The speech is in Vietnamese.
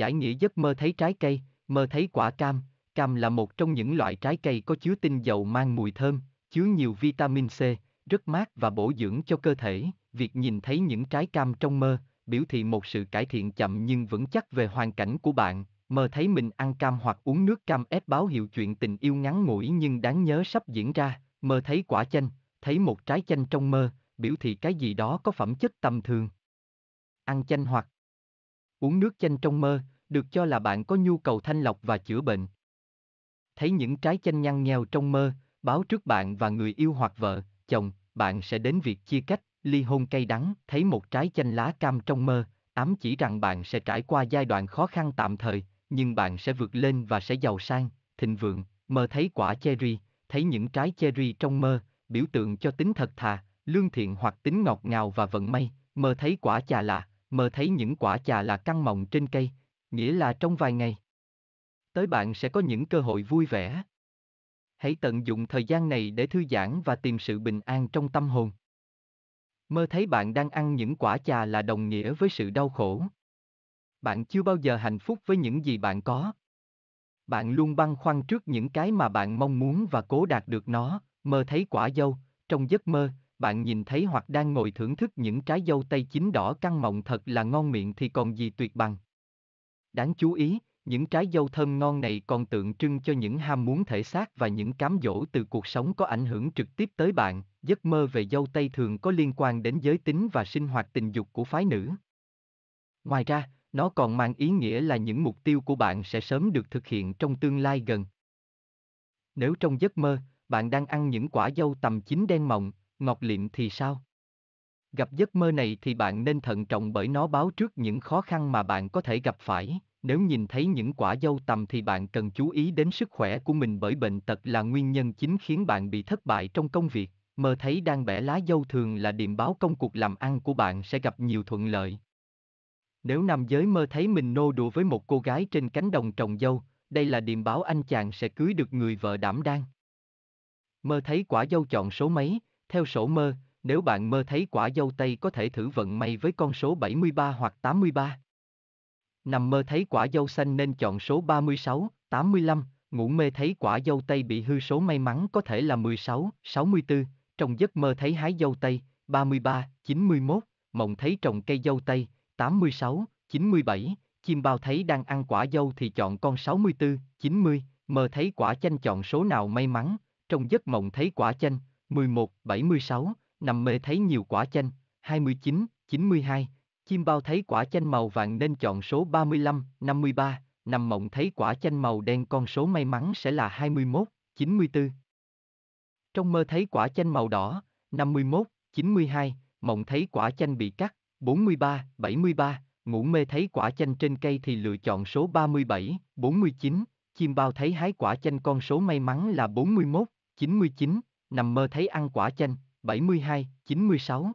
giải nghĩa giấc mơ thấy trái cây, mơ thấy quả cam. Cam là một trong những loại trái cây có chứa tinh dầu mang mùi thơm, chứa nhiều vitamin C, rất mát và bổ dưỡng cho cơ thể. Việc nhìn thấy những trái cam trong mơ, biểu thị một sự cải thiện chậm nhưng vững chắc về hoàn cảnh của bạn. Mơ thấy mình ăn cam hoặc uống nước cam ép báo hiệu chuyện tình yêu ngắn ngủi nhưng đáng nhớ sắp diễn ra. Mơ thấy quả chanh, thấy một trái chanh trong mơ, biểu thị cái gì đó có phẩm chất tầm thường. Ăn chanh hoặc Uống nước chanh trong mơ, được cho là bạn có nhu cầu thanh lọc và chữa bệnh. Thấy những trái chanh nhăn nheo trong mơ, báo trước bạn và người yêu hoặc vợ, chồng, bạn sẽ đến việc chia cách, ly hôn cay đắng. Thấy một trái chanh lá cam trong mơ, ám chỉ rằng bạn sẽ trải qua giai đoạn khó khăn tạm thời, nhưng bạn sẽ vượt lên và sẽ giàu sang, thịnh vượng. Mơ thấy quả cherry, thấy những trái cherry trong mơ, biểu tượng cho tính thật thà, lương thiện hoặc tính ngọt ngào và vận may. Mơ thấy quả chà lạ, mơ thấy những quả chà là căng mọng trên cây, nghĩa là trong vài ngày. Tới bạn sẽ có những cơ hội vui vẻ. Hãy tận dụng thời gian này để thư giãn và tìm sự bình an trong tâm hồn. Mơ thấy bạn đang ăn những quả chà là đồng nghĩa với sự đau khổ. Bạn chưa bao giờ hạnh phúc với những gì bạn có. Bạn luôn băn khoăn trước những cái mà bạn mong muốn và cố đạt được nó, mơ thấy quả dâu, trong giấc mơ, bạn nhìn thấy hoặc đang ngồi thưởng thức những trái dâu tây chín đỏ căng mọng thật là ngon miệng thì còn gì tuyệt bằng. Đáng chú ý, những trái dâu thơm ngon này còn tượng trưng cho những ham muốn thể xác và những cám dỗ từ cuộc sống có ảnh hưởng trực tiếp tới bạn, giấc mơ về dâu tây thường có liên quan đến giới tính và sinh hoạt tình dục của phái nữ. Ngoài ra, nó còn mang ý nghĩa là những mục tiêu của bạn sẽ sớm được thực hiện trong tương lai gần. Nếu trong giấc mơ, bạn đang ăn những quả dâu tầm chín đen mọng, Ngọc Liệm thì sao? Gặp giấc mơ này thì bạn nên thận trọng bởi nó báo trước những khó khăn mà bạn có thể gặp phải. Nếu nhìn thấy những quả dâu tầm thì bạn cần chú ý đến sức khỏe của mình bởi bệnh tật là nguyên nhân chính khiến bạn bị thất bại trong công việc. Mơ thấy đang bẻ lá dâu thường là điểm báo công cuộc làm ăn của bạn sẽ gặp nhiều thuận lợi. Nếu nam giới mơ thấy mình nô đùa với một cô gái trên cánh đồng trồng dâu, đây là điềm báo anh chàng sẽ cưới được người vợ đảm đang. Mơ thấy quả dâu chọn số mấy, theo sổ mơ, nếu bạn mơ thấy quả dâu tây có thể thử vận may với con số 73 hoặc 83. Nằm mơ thấy quả dâu xanh nên chọn số 36, 85, ngủ mê thấy quả dâu tây bị hư số may mắn có thể là 16, 64, trong giấc mơ thấy hái dâu tây, 33, 91, mộng thấy trồng cây dâu tây, 86, 97, chim bao thấy đang ăn quả dâu thì chọn con 64, 90, mơ thấy quả chanh chọn số nào may mắn, trong giấc mộng thấy quả chanh, 11, 76, nằm mê thấy nhiều quả chanh, 29, 92, chim bao thấy quả chanh màu vàng nên chọn số 35, 53, nằm mộng thấy quả chanh màu đen con số may mắn sẽ là 21, 94. Trong mơ thấy quả chanh màu đỏ, 51, 92, mộng thấy quả chanh bị cắt, 43, 73, ngủ mê thấy quả chanh trên cây thì lựa chọn số 37, 49, chim bao thấy hái quả chanh con số may mắn là 41, 99, nằm mơ thấy ăn quả chanh, 72, 96.